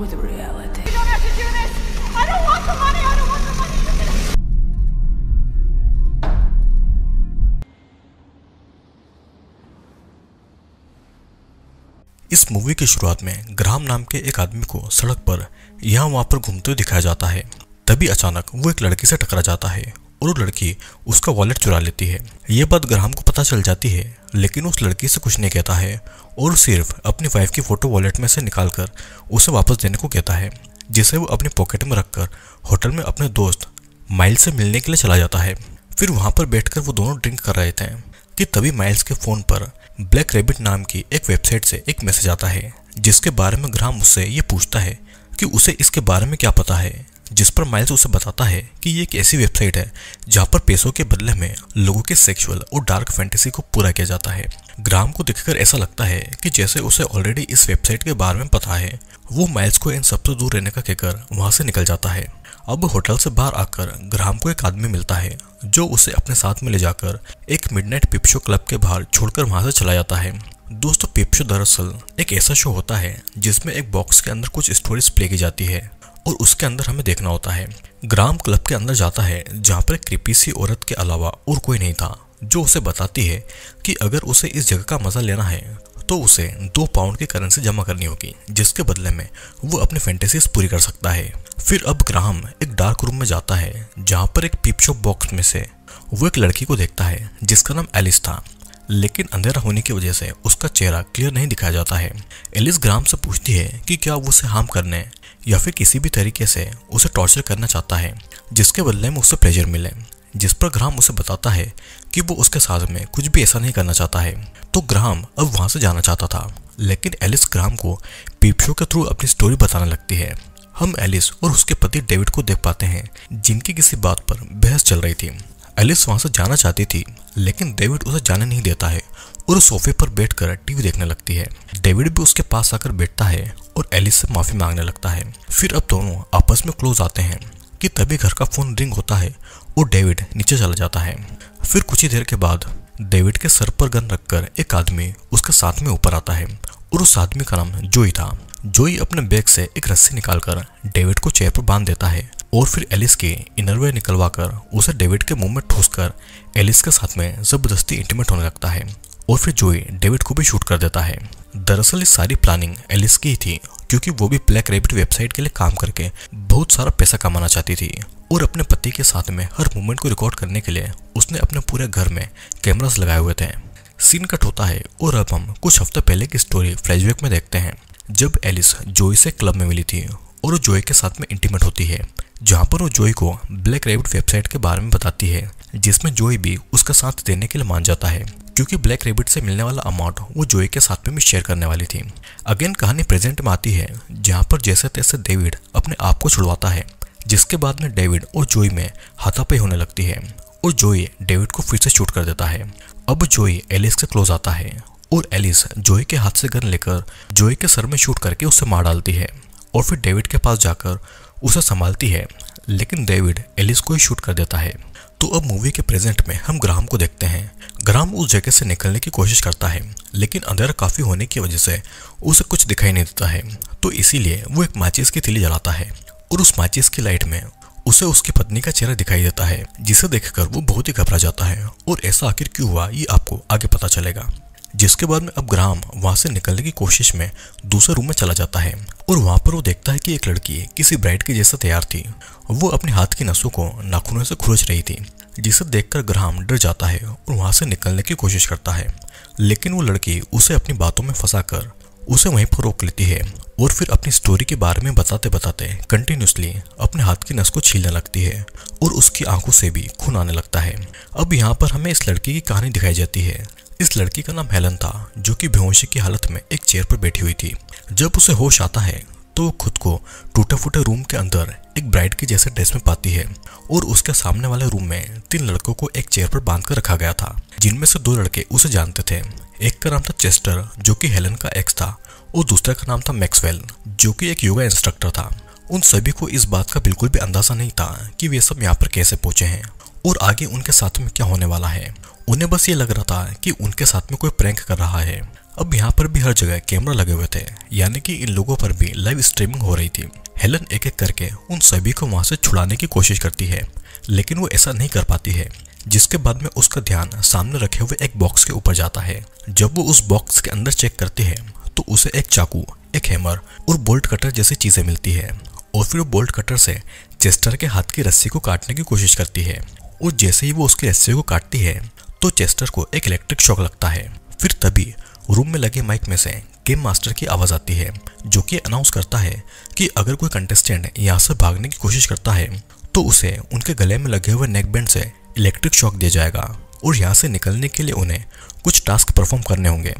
with reality. You don't have to do this! I don't want the money! I don't want the money! इस movie की शुरुआत में ग्राम नाम के एक आदमी को सड़क पर यहाँ वहाँ पर घूमते हुए दिखाया जाता है तभी अचानक वो एक लड़की से टकरा जाता है और वो लड़की उसका वॉलेट चुरा लेती है ये बात ग्राहम को पता चल जाती है लेकिन उस लड़की से कुछ नहीं कहता है और सिर्फ अपनी वाइफ की फ़ोटो वॉलेट में से निकाल कर उसे वापस देने को कहता है जिसे वो अपने पॉकेट में रखकर होटल में अपने दोस्त माइल्स से मिलने के लिए चला जाता है फिर वहाँ पर कर वो दोनों ड्रिंक कर रहे थे कि तभी माइल्स के फ़ोन पर ब्लैक रेबिट नाम की एक वेबसाइट से एक मैसेज आता है जिसके बारे में ग्राहम उससे ये पूछता है कि उसे इसके बारे में क्या पता है जिस पर माइल्स उसे बताता है कि ये एक ऐसी वेबसाइट है जहाँ पर पैसों के बदले में लोगों के सेक्सुअल और डार्क फैंटेसी को पूरा किया जाता है ग्राम को देखकर ऐसा लगता है कि जैसे उसे ऑलरेडी इस वेबसाइट के बारे में पता है वो माइल्स को इन सबसे दूर रहने का कहकर वहाँ से निकल जाता है अब होटल से बाहर आकर ग्राम को एक आदमी मिलता है जो उसे अपने साथ में ले जाकर एक नाइट पिप्शो क्लब के बाहर छोड़कर वहाँ से चला जाता है दोस्तों पिप शो दरअसल एक ऐसा शो होता है जिसमें एक बॉक्स के अंदर कुछ स्टोरीज प्ले की जाती है और उसके अंदर हमें देखना होता है ग्राम क्लब के अंदर जाता है जहाँ पर कृपी सी औरत के अलावा और कोई नहीं था जो उसे बताती है कि अगर उसे इस जगह का मजा लेना है तो उसे दो पाउंड की करेंसी जमा करनी होगी जिसके बदले में वो अपनी फैंटेसीज पूरी कर सकता है फिर अब ग्राम एक डार्क रूम में जाता है जहाँ पर एक पिपशॉप बॉक्स में से वो एक लड़की को देखता है जिसका नाम एलिस था लेकिन अंधेरा होने की वजह से उसका चेहरा क्लियर नहीं दिखाया जाता है एलिस ग्राम से पूछती है कि क्या वो उसे हार्म करने या फिर किसी भी तरीके से उसे टॉर्चर करना चाहता है जिसके बदले में उसे प्रेजर मिले जिस पर ग्राम उसे बताता है कि वो उसके साथ में कुछ भी ऐसा नहीं करना चाहता है तो ग्राम अब वहाँ से जाना चाहता था लेकिन एलिस ग्राम को पीप शो के थ्रू अपनी स्टोरी बताने लगती है हम एलिस और उसके पति डेविड को देख पाते हैं जिनकी किसी बात पर बहस चल रही थी एलिस वहां से जाना चाहती थी लेकिन डेविड उसे जाने नहीं देता है और सोफे पर बैठकर टीवी देखने लगती है डेविड भी उसके पास आकर बैठता है और एलिस से माफी मांगने लगता है फिर अब दोनों आपस में क्लोज आते हैं कि तभी घर का फोन रिंग होता है और डेविड नीचे चला जाता है फिर कुछ ही देर के बाद डेविड के सर पर गन रखकर एक आदमी उसके साथ में ऊपर आता है और उस आदमी का नाम जोई था जोई अपने बैग से एक रस्सी निकालकर डेविड को चेयर पर बांध देता है और फिर एलिस के इनरवे निकलवाकर उसे डेविड के मुंह में ठूसकर एलिस के साथ में जबरदस्ती इंटीमेट होने लगता है और फिर जोई डेविड को भी शूट कर देता है दरअसल ये सारी प्लानिंग एलिस की ही थी क्योंकि वो भी ब्लैक रेबिट वेबसाइट के लिए काम करके बहुत सारा पैसा कमाना चाहती थी और अपने पति के साथ में हर मूवमेंट को रिकॉर्ड करने के लिए उसने अपने पूरे घर में कैमरास लगाए हुए थे सीन कट होता है और अब हम कुछ हफ्ते पहले की स्टोरी फ्लैशबैक में देखते हैं जब एलिस जोई से क्लब में मिली थी और जोई के साथ में इंटीमेट होती है जहाँ पर वो जोई को ब्लैक रेबिट वेबसाइट के बारे में बताती है जिसमें जोई भी उसका साथ देने के लिए मान जाता है क्योंकि ब्लैक रेबिट से मिलने वाला अमाउंट वो जोई के साथ में भी शेयर करने वाली थी अगेन कहानी प्रेजेंट में आती है जहाँ पर जैसे तैसे डेविड अपने आप को छुड़वाता है जिसके बाद में डेविड और जोई में हाथापाई होने लगती है और जोई डेविड को फिर से शूट कर देता है अब जोई एलिस से क्लोज आता है और एलिस जोई के हाथ से गन लेकर जोई के सर में शूट करके उसे मार डालती है और फिर डेविड के पास जाकर उसे संभालती है लेकिन डेविड एलिस को ही शूट कर देता है तो अब मूवी के प्रेजेंट में हम ग्राम को देखते हैं ग्राम उस जगह से निकलने की कोशिश करता है लेकिन अंधेरा काफ़ी होने की वजह से उसे कुछ दिखाई नहीं देता है तो इसीलिए वो एक माचिस की तिली जलाता है और उस माचिस की लाइट में उसे उसकी पत्नी का चेहरा दिखाई देता है जिसे देखकर वो बहुत ही घबरा जाता है और ऐसा आखिर क्यों हुआ ये आपको आगे पता चलेगा जिसके बाद में अब ग्राम वहाँ से निकलने की कोशिश में दूसरे रूम में चला जाता है और वहाँ पर वो देखता है कि एक लड़की किसी ब्राइड के जैसा तैयार थी वो अपने हाथ की नसों को नाखूनों से खुरच रही थी जिसे देखकर ग्राम डर जाता है और वहाँ से निकलने की कोशिश करता है लेकिन वो लड़की उसे अपनी बातों में फंसा कर उसे वहीं पर रोक लेती है और फिर अपनी स्टोरी के बारे में बताते बताते कंटिन्यूसली अपने हाथ की नस को छीलने लगती है और उसकी आंखों से भी खून आने लगता है अब यहाँ पर हमें इस लड़की की कहानी दिखाई जाती है इस लड़की का नाम हेलन था जो कि बेहोशी की हालत में एक चेयर पर बैठी हुई थी जब उसे होश आता है तो वो खुद को टूटे फूटे रूम के अंदर एक ब्राइड के जैसे ड्रेस में पाती है और उसके सामने वाले रूम में तीन लड़कों को एक चेयर पर बांध कर रखा गया था जिनमें से दो लड़के उसे जानते थे एक का नाम था चेस्टर जो कि हेलन का एक्स था और दूसरे का नाम था मैक्सवेल जो कि एक योगा इंस्ट्रक्टर था उन सभी को इस बात का बिल्कुल भी अंदाजा नहीं था कि वे सब यहाँ पर कैसे पहुंचे हैं और आगे उनके साथ में क्या होने वाला है उन्हें बस ये लग रहा था कि उनके साथ में कोई प्रैंक कर रहा है अब यहाँ पर भी हर जगह कैमरा लगे हुए थे यानी कि इन लोगों पर भी लाइव स्ट्रीमिंग हो रही थी हेलन एक एक करके उन सभी को वहाँ से छुड़ाने की कोशिश करती है लेकिन वो ऐसा नहीं कर पाती है जिसके बाद में उसका ध्यान सामने रखे हुए एक बॉक्स के ऊपर जाता है जब वो उस बॉक्स के अंदर चेक करती है तो उसे एक चाकू एक हैमर और बोल्ट कटर जैसी चीजें मिलती है और फिर वो बोल्ट कटर से चेस्टर के हाथ की रस्सी को काटने की कोशिश करती है और जैसे ही वो उसके रस्से को काटती है तो चेस्टर को एक इलेक्ट्रिक शॉक लगता है फिर तभी रूम में लगे माइक में से गेम मास्टर की आवाज़ आती है जो कि अनाउंस करता है कि अगर कोई कंटेस्टेंट यहाँ से भागने की कोशिश करता है तो उसे उनके गले में लगे हुए नेक बैंड से इलेक्ट्रिक शॉक दिया जाएगा और यहाँ से निकलने के लिए उन्हें कुछ टास्क परफॉर्म करने होंगे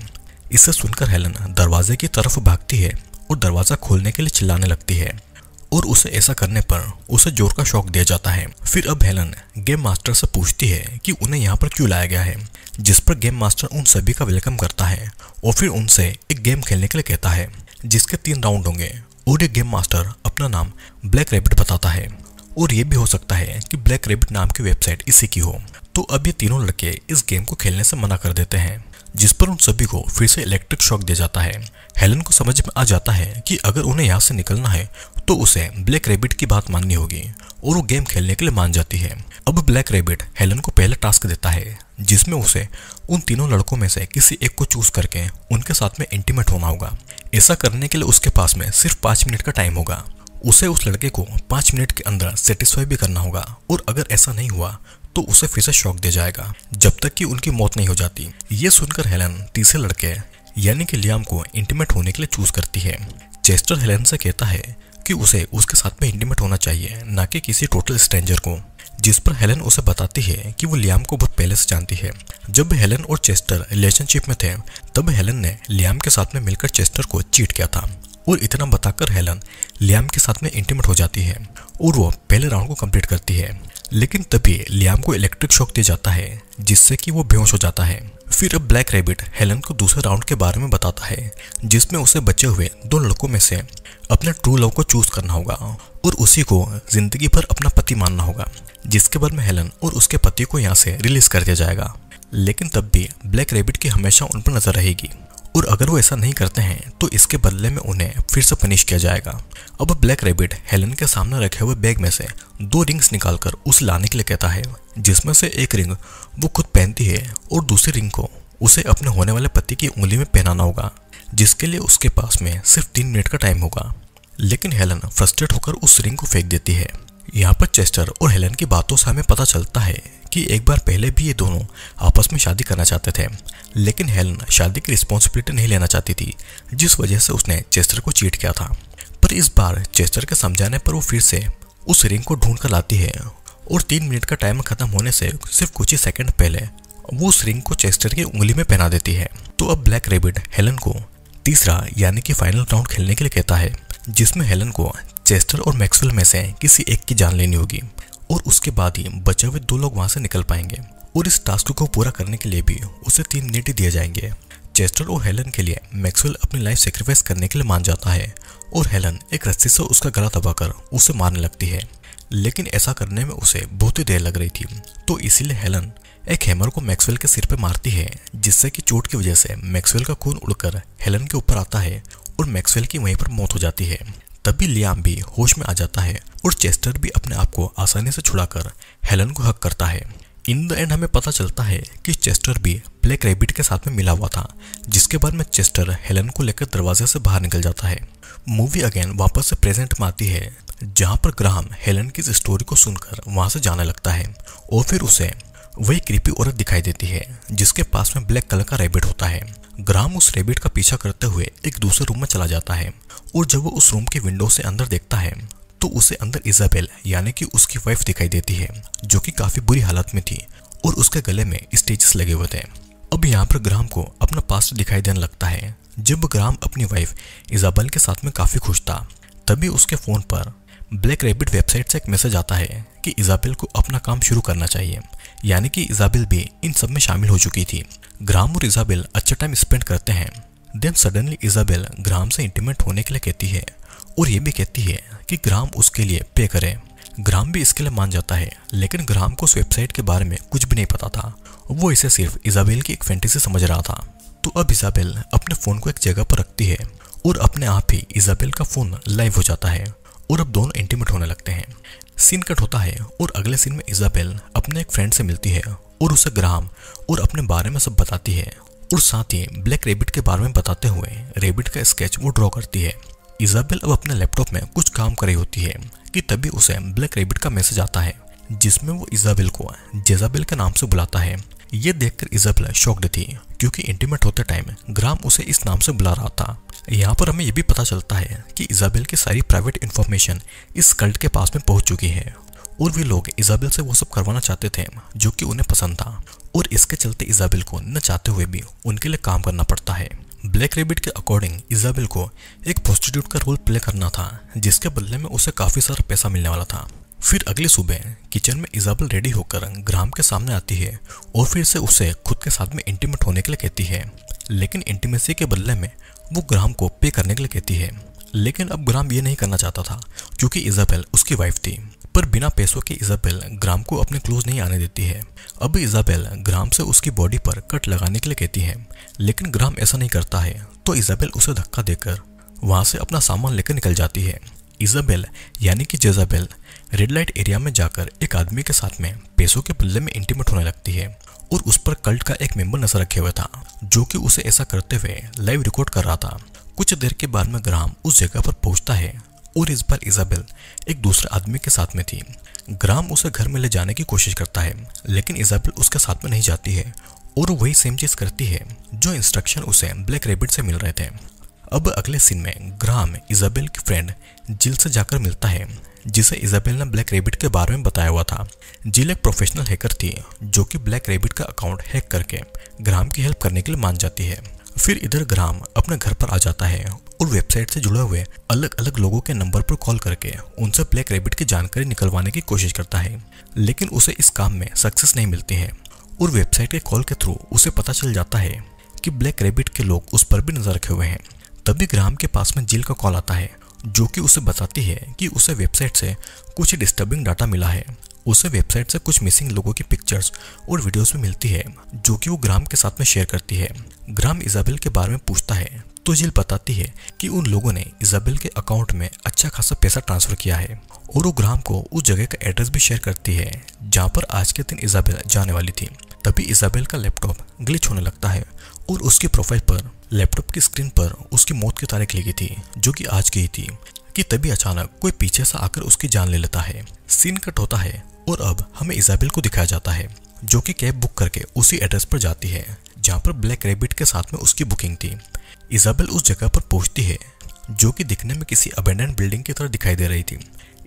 इसे सुनकर हेलन दरवाजे की तरफ भागती है और दरवाज़ा खोलने के लिए चिल्लाने लगती है और उसे ऐसा करने पर उसे जोर का शौक दिया जाता है फिर अब हेलन गेम मास्टर से पूछती है कि उन्हें यहाँ पर क्यों लाया गया है जिस पर गेम मास्टर उन सभी का वेलकम करता है और फिर उनसे एक गेम खेलने के लिए कहता है जिसके तीन राउंड होंगे और ये गेम मास्टर अपना नाम ब्लैक रेबिट बताता है और ये भी हो सकता है कि ब्लैक रेबिट नाम की वेबसाइट इसी की हो तो अब ये तीनों लड़के इस गेम को खेलने से मना कर देते हैं जिस पर उन सभी को फिर से इलेक्ट्रिक शॉक दिया जाता है हेलन को समझ में आ जाता है कि अगर उन्हें यहाँ से निकलना है तो उसे ब्लैक रेबिट की बात माननी होगी और वो गेम खेलने के लिए मान जाती है अब ब्लैक रेबिट हेलन को पहला टास्क देता है जिसमें उसे उन तीनों लड़कों में से किसी एक को चूज करके उनके साथ में इंटीमेट होना होगा ऐसा करने के लिए उसके पास में सिर्फ पाँच मिनट का टाइम होगा उसे उस लड़के को पाँच मिनट के अंदर सेटिस्फाई भी करना होगा और अगर ऐसा नहीं हुआ तो उसे फिर से शौक दिया जाएगा जब तक कि उनकी मौत नहीं हो जाती ये सुनकर हेलन तीसरे लड़के यानी कि लियाम को इंटीमेट होने के लिए चूज करती है चेस्टर हेलन से कहता है कि उसे उसके साथ में इंटीमेट होना चाहिए ना कि किसी टोटल स्ट्रेंजर को जिस पर हेलन उसे बताती है कि वो लियाम को बहुत पहले से जानती है जब हेलन और चेस्टर रिलेशनशिप में थे तब हेलन ने लियाम के साथ में मिलकर चेस्टर को चीट किया था और इतना बताकर हेलन लियाम के साथ में इंटीमेट हो जाती है और वो पहले राउंड को कंप्लीट करती है लेकिन तभी लियाम को इलेक्ट्रिक शॉक दिया जाता है जिससे कि वो बेहोश हो जाता है फिर अब ब्लैक रैबिट हेलन को दूसरे राउंड के बारे में बताता है जिसमें उसे बचे हुए दो लड़कों में से अपने ट्रू लव को चूज करना होगा और उसी को जिंदगी भर अपना पति मानना होगा जिसके बाद में हेलन और उसके पति को यहाँ से रिलीज कर दिया जाएगा लेकिन तब भी ब्लैक रैबिट की हमेशा उन पर नजर रहेगी और अगर वो ऐसा नहीं करते हैं तो इसके बदले में उन्हें फिर से पनिश किया जाएगा अब ब्लैक रेबिट हेलन के सामने रखे हुए बैग में से दो रिंग्स निकालकर उसे लाने के लिए कहता है जिसमें से एक रिंग वो खुद पहनती है और दूसरी रिंग को उसे अपने होने वाले पति की उंगली में पहनाना होगा जिसके लिए उसके पास में सिर्फ तीन मिनट का टाइम होगा लेकिन हेलन फ्रस्ट्रेट होकर उस रिंग को फेंक देती है यहाँ पर चेस्टर और हेलन की बातों से हमें पता चलता है कि एक बार पहले भी ये दोनों आपस में शादी करना चाहते थे लेकिन हेलन शादी की रिस्पॉन्सिबिलिटी नहीं लेना चाहती थी जिस वजह से उसने चेस्टर को चीट किया था पर इस बार चेस्टर के समझाने पर वो फिर से उस रिंग को ढूंढ कर लाती है और तीन मिनट का टाइम खत्म होने से सिर्फ कुछ ही सेकंड पहले वो उस रिंग को चेस्टर की उंगली में पहना देती है तो अब ब्लैक रेबिड हेलन को तीसरा यानी कि फाइनल राउंड खेलने के लिए कहता है जिसमें हेलन को चेस्टर और मैक्सवेल में से किसी एक की जान लेनी होगी और उसके बाद ही बचे हुए दो लोग वहां से निकल पाएंगे और इस टास्क को पूरा करने के लिए भी उसे तीन मिनट दिए जाएंगे चेस्टर और हेलन के लिए मैक्सवेल अपनी लाइफ सेक्रीफाइस करने के लिए मान जाता है और हेलन एक रस्सी से उसका गला दबाकर उसे मारने लगती है लेकिन ऐसा करने में उसे बहुत ही देर लग रही थी तो इसीलिए हेलन एक हैमर को मैक्सवेल के सिर पर मारती है जिससे कि चोट की वजह से मैक्सवेल का खून उड़कर हेलन के ऊपर आता है और मैक्सवेल की वहीं पर मौत हो जाती है तभी लियाम भी होश में आ जाता है और चेस्टर भी अपने आप को आसानी से छुड़ाकर हेलन को हक करता है इन द एंड हमें पता चलता है कि चेस्टर भी ब्लैक रैबिट के साथ में मिला हुआ था जिसके बाद में चेस्टर हेलन को लेकर दरवाजे से बाहर निकल जाता है मूवी अगेन वापस से प्रेजेंट में आती है जहाँ पर ग्राहम हेलन की इस स्टोरी को सुनकर वहाँ से जाने लगता है और फिर उसे वह कृपी औरत दिखाई देती है जिसके पास में ब्लैक कलर का रेबिट होता है ग्राम उस रेबिट का पीछा करते हुए एक दूसरे रूम में चला जाता है और जब वो उस रूम के विंडो से अंदर देखता है तो उसे अंदर इजाबेल यानी कि उसकी वाइफ दिखाई देती है जो कि काफी बुरी हालत में थी और उसके गले में स्टेजेस लगे हुए थे अब यहाँ पर ग्राम को अपना पास्ट दिखाई देने लगता है जब ग्राम अपनी वाइफ इजाबेल के साथ में काफी खुश था तभी उसके फोन पर ब्लैक रेबिट वेबसाइट से एक मैसेज आता है कि इजाबेल को अपना काम शुरू करना चाहिए यानी कि इजाबिल भी इन सब में शामिल हो चुकी थी ग्राम और इजाबिल अच्छा टाइम स्पेंड करते हैं देन सडनली इजाबिल ग्राम से इंटीमेट होने के लिए कहती है और ये भी कहती है कि ग्राम उसके लिए पे करे ग्राम भी इसके लिए मान जाता है लेकिन ग्राम को उस वेबसाइट के बारे में कुछ भी नहीं पता था वो इसे सिर्फ इजाबेल की एक फैंटेसी समझ रहा था तो अब इजाबेल अपने फ़ोन को एक जगह पर रखती है और अपने आप ही इजाबेल का फ़ोन लाइव हो जाता है और अब दोनों इंटीमेट होने लगते हैं सीन कट होता है और अगले सीन में इजाबेल अपने एक फ्रेंड से मिलती है और उसे ग्राम और अपने बारे में सब बताती है और साथ ही ब्लैक रेबिट के बारे में बताते हुए रेबिट का स्केच वो ड्रॉ करती है इजाबेल अब अपने लैपटॉप में कुछ काम कर रही होती है कि तभी उसे ब्लैक रेबिट का मैसेज आता है जिसमें वो इजाबेल को जेजाबेल के नाम से बुलाता है ये देखकर इजबला शॉक्ड थी क्योंकि इंटीमेट होते टाइम ग्राम उसे इस नाम से बुला रहा था यहाँ पर हमें यह भी पता चलता है कि इजाबेल की सारी प्राइवेट इन्फॉर्मेशन इस कल्ट के पास में पहुंच चुकी है और वे लोग इजाबेल से वो सब करवाना चाहते थे जो कि उन्हें पसंद था और इसके चलते इजाबेल को न चाहते हुए भी उनके लिए काम करना पड़ता है ब्लैक रेबिट के अकॉर्डिंग इजाबेल को एक प्रोस्टिट्यूट का रोल प्ले करना था जिसके बदले में उसे काफ़ी सारा पैसा मिलने वाला था फिर अगले सुबह किचन में इजाबल रेडी होकर ग्राम के सामने आती है और फिर से उसे खुद के साथ में इंटीमेट होने के लिए कहती है लेकिन इंटीमेसी के बदले में वो ग्राम को पे करने के लिए कहती है लेकिन अब ग्राम ये नहीं करना चाहता था क्योंकि इजाबेल उसकी वाइफ थी पर बिना पैसों के इजाबेल ग्राम को अपने क्लोज नहीं आने देती है अब इजाबेल ग्राम से उसकी बॉडी पर कट लगाने के लिए कहती है लेकिन ग्राम ऐसा नहीं करता है तो इजाबेल उसे धक्का देकर वहाँ से अपना सामान लेकर निकल जाती है इजाबेल यानी कि जेजाबेल रेड लाइट एरिया में जाकर एक आदमी के साथ में पैसों के पल्ले में इंटीमेट होने लगती है और उस पर कल्ट का एक मेंबर नजर रखे हुए था जो कि उसे ऐसा करते हुए लाइव रिकॉर्ड कर रहा था कुछ देर के बाद में ग्राम उस जगह पर पहुंचता है और इस बार इजाबेल एक दूसरे आदमी के साथ में थी ग्राम उसे घर में ले जाने की कोशिश करता है लेकिन इजाबेल उसके साथ में नहीं जाती है और वही सेम चीज करती है जो इंस्ट्रक्शन उसे ब्लैक रेबिट से मिल रहे थे अब अगले सीन में ग्राम इजाबेल की फ्रेंड जिल से जाकर मिलता है जिसे इजाबेल ने ब्लैक रेबिट के बारे में बताया हुआ था जिल एक प्रोफेशनल हैकर थी जो कि ब्लैक रेबिट का अकाउंट हैक करके ग्राम की हेल्प करने के लिए मान जाती है फिर इधर ग्राम अपने घर पर आ जाता है और वेबसाइट से जुड़े हुए अलग अलग लोगों के नंबर पर कॉल करके उनसे ब्लैक रेबिट की जानकारी निकलवाने की कोशिश करता है लेकिन उसे इस काम में सक्सेस नहीं मिलती है और वेबसाइट के कॉल के थ्रू उसे पता चल जाता है कि ब्लैक रेबिट के लोग उस पर भी नजर रखे हुए हैं तभी ग्राम के पास में जेल का कॉल आता है जो कि उसे बताती है कि उसे वेबसाइट से कुछ डिस्टर्बिंग डाटा मिला है उसे वेबसाइट से कुछ मिसिंग लोगों की पिक्चर्स और वीडियोस भी मिलती है जो कि वो ग्राम के साथ में शेयर करती है ग्राम इजाबेल के बारे में पूछता है तो जिल बताती है कि उन लोगों ने इजाबेल के अकाउंट में अच्छा खासा पैसा ट्रांसफर किया है और वो ग्राम को उस जगह का एड्रेस भी शेयर करती है जहाँ पर आज के दिन इजाबेल जाने वाली थी तभी इजाबेल का लैपटॉप ग्लिच होने लगता है और उसके प्रोफाइल पर लैपटॉप की स्क्रीन पर उसकी मौत की तारीख लिखी थी जो कि आज की ही थी कि तभी अचानक कोई पीछे से आकर उसकी जान ले लेता है सीन कट होता है और अब हमें इजाबेल को दिखाया जाता है जो कि कैब बुक करके उसी एड्रेस पर जाती है जहाँ पर ब्लैक रेबिट के साथ में उसकी बुकिंग थी इजाबेल उस जगह पर पहुंचती है जो कि दिखने में किसी अबेंडेंट बिल्डिंग की तरह दिखाई दे रही थी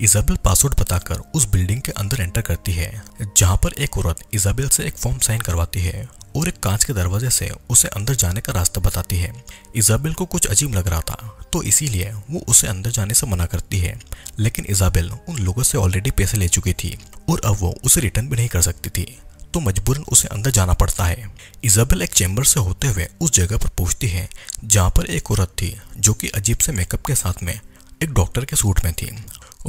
इजाबेल पासवर्ड बताकर उस बिल्डिंग के अंदर एंटर करती है जहाँ पर एक औरत इजाबेल से एक फॉर्म साइन करवाती है और एक कांच के दरवाजे से उसे अंदर जाने का रास्ता बताती है इजाबेल को कुछ अजीब लग रहा था तो इसीलिए वो उसे अंदर जाने से मना करती है लेकिन इजाबेल उन लोगों से ऑलरेडी पैसे ले चुकी थी और अब वो उसे रिटर्न भी नहीं कर सकती थी तो मजबूरन उसे अंदर जाना पड़ता है इजाबेल एक चैम्बर से होते हुए उस जगह पर पहुंचती है जहाँ पर एक औरत थी जो कि अजीब से मेकअप के साथ में एक डॉक्टर के सूट में थी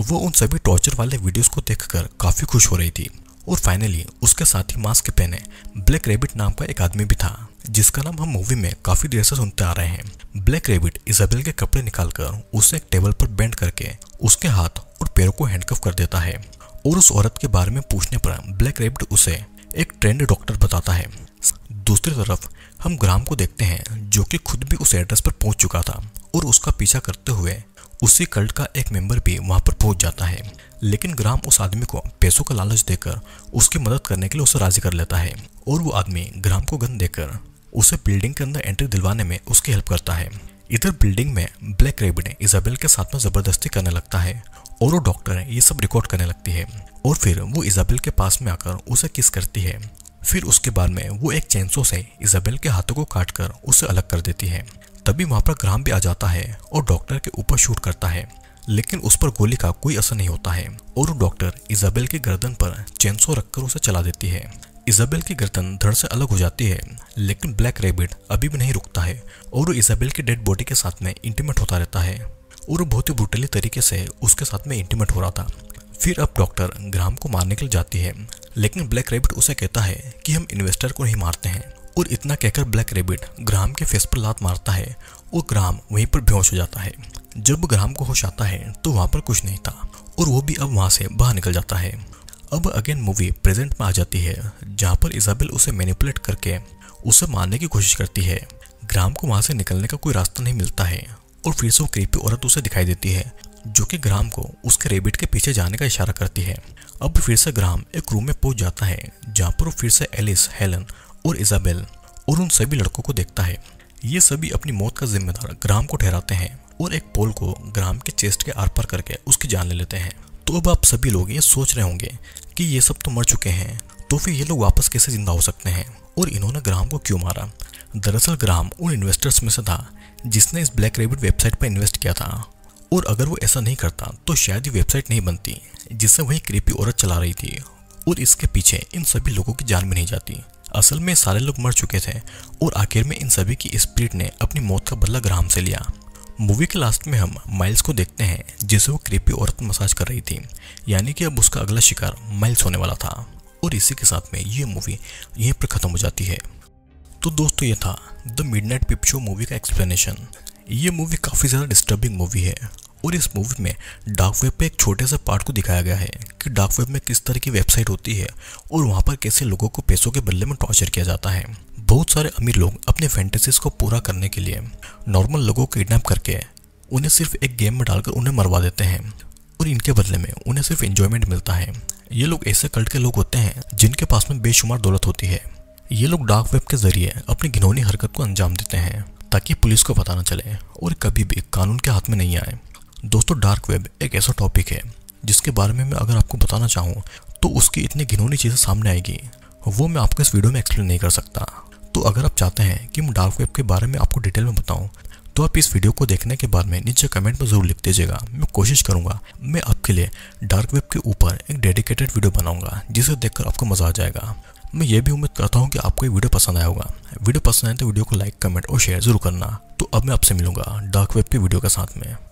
वो उन सभी टॉर्चर वाले वीडियोस को देखकर काफ़ी खुश हो रही थी और फाइनली उसके साथ ही मास्क पहने ब्लैक रेबिट नाम का एक आदमी भी था जिसका नाम हम मूवी में काफ़ी देर से सुनते आ रहे हैं ब्लैक रेबिट इजाबेल के कपड़े निकालकर उसे एक टेबल पर बैंड करके उसके हाथ और पैरों को हैंडकफ कर देता है और उस औरत के बारे में पूछने पर ब्लैक रेबिट उसे एक ट्रेंड डॉक्टर बताता है दूसरी तरफ हम ग्राम को देखते हैं जो कि खुद भी उस एड्रेस पर पहुंच चुका था और उसका पीछा करते हुए उसी कल्ट का एक मेंबर भी वहाँ पर पहुँच जाता है लेकिन ग्राम उस आदमी को पैसों का लालच देकर उसकी मदद करने के लिए उसे राजी कर लेता है और वो आदमी ग्राम को गन देकर उसे बिल्डिंग के अंदर एंट्री दिलवाने में उसकी हेल्प करता है इधर बिल्डिंग में ब्लैक रेबिड इजाबेल के साथ में जबरदस्ती करने लगता है और वो डॉक्टर ये सब रिकॉर्ड करने लगती है और फिर वो इजाबेल के पास में आकर उसे किस करती है फिर उसके बाद में वो एक चैंसो से इजाबेल के हाथों को काट उसे अलग कर देती है तभी वहाँ पर ग्राम भी आ जाता है और डॉक्टर के ऊपर शूट करता है लेकिन उस पर गोली का कोई असर नहीं होता है और डॉक्टर इजाबेल की गर्दन पर चेंसो रखकर उसे चला देती है इजाबेल की गर्दन धड़ से अलग हो जाती है लेकिन ब्लैक रेबिट अभी भी नहीं रुकता है और इजाबेल की डेड बॉडी के साथ में इंटीमेट होता रहता है और बहुत ही ब्रुटली तरीके से उसके साथ में इंटीमेट हो रहा था फिर अब डॉक्टर ग्राम को मारने के लिए जाती है लेकिन ब्लैक रेबिट उसे कहता है कि हम इन्वेस्टर को नहीं मारते हैं और इतना कहकर ब्लैक रेबिट ग्राम के फेस पर लात मारता है और ग्राम वहीं पर बेहोश हो जाता है जब ग्राम को होश आता है तो वहाँ पर कुछ नहीं था और वो भी अब वहाँ से बाहर निकल जाता है अब अगेन मूवी प्रेजेंट में आ जाती है जहाँ पर इजाबेल उसे मैनिपुलेट करके उसे मारने की कोशिश करती है ग्राम को वहाँ से निकलने का कोई रास्ता नहीं मिलता है और फिर से वो क्रीपी औरत उसे दिखाई देती है जो कि ग्राम को उसके रेबिट के पीछे जाने का इशारा करती है अब फिर से ग्राम एक रूम में पहुंच जाता है जहाँ पर वो फिर से एलिस हेलन और इजाबेल और उन सभी लड़कों को देखता है ये सभी अपनी मौत का जिम्मेदार ग्राम को ठहराते हैं और एक पोल को ग्राम के चेस्ट के आर पार करके उसकी जान ले लेते हैं तो अब आप सभी लोग ये सोच रहे होंगे कि ये सब तो मर चुके हैं तो फिर ये लोग वापस कैसे जिंदा हो सकते हैं और इन्होंने ग्राम को क्यों मारा दरअसल ग्राम उन इन्वेस्टर्स में से था जिसने इस ब्लैक रेबिट वेबसाइट पर इन्वेस्ट किया था और अगर वो ऐसा नहीं करता तो शायद ये वेबसाइट नहीं बनती जिससे वही क्रीपी औरत चला रही थी और इसके पीछे इन सभी लोगों की जान भी नहीं जाती असल में सारे लोग मर चुके थे और आखिर में इन सभी की स्प्रिट ने अपनी मौत का बदला ग्राम से लिया मूवी के लास्ट में हम माइल्स को देखते हैं जिसे वो क्रीपी औरत मसाज कर रही थी यानी कि अब उसका अगला शिकार माइल्स होने वाला था और इसी के साथ में ये मूवी यहीं पर ख़त्म हो जाती है तो दोस्तों ये था the midnight peep show movie का एक्सप्लेनेशन ये मूवी काफ़ी ज़्यादा डिस्टर्बिंग मूवी है और इस मूवी में डार्क वेब पे एक छोटे से पार्ट को दिखाया गया है कि डार्क वेब में किस तरह की वेबसाइट होती है और वहाँ पर कैसे लोगों को पैसों के बदले में टॉर्चर किया जाता है बहुत सारे अमीर लोग अपने फैंटेसीज को पूरा करने के लिए नॉर्मल लोगों को किडनैप करके उन्हें सिर्फ एक गेम में डालकर उन्हें मरवा देते हैं और इनके बदले में उन्हें सिर्फ एंजॉयमेंट मिलता है ये लोग ऐसे कल्ट के लोग होते हैं जिनके पास में बेशुमार दौलत होती है ये लोग डार्क वेब के जरिए अपनी घिनौनी हरकत को अंजाम देते हैं ताकि पुलिस को पता न चले और कभी भी कानून के हाथ में नहीं आए दोस्तों डार्क वेब एक ऐसा टॉपिक है जिसके बारे में मैं अगर आपको बताना चाहूँ तो उसकी इतनी घिनौनी चीज़ें सामने आएगी वो मैं आपको इस वीडियो में एक्सप्लेन नहीं कर सकता तो अगर आप चाहते हैं कि मैं डार्क वेब के बारे में आपको डिटेल में बताऊँ तो आप इस वीडियो को देखने के बाद में नीचे कमेंट में ज़रूर लिख दीजिएगा मैं कोशिश करूंगा मैं आपके लिए डार्क वेब के ऊपर एक डेडिकेटेड वीडियो बनाऊंगा जिसे देखकर आपको मज़ा आ जाएगा मैं ये भी उम्मीद करता हूँ कि आपको ये वीडियो पसंद आया होगा वीडियो पसंद आए तो वीडियो को लाइक कमेंट और शेयर जरूर करना तो अब मैं आपसे मिलूंगा डार्क वेब की वीडियो के साथ में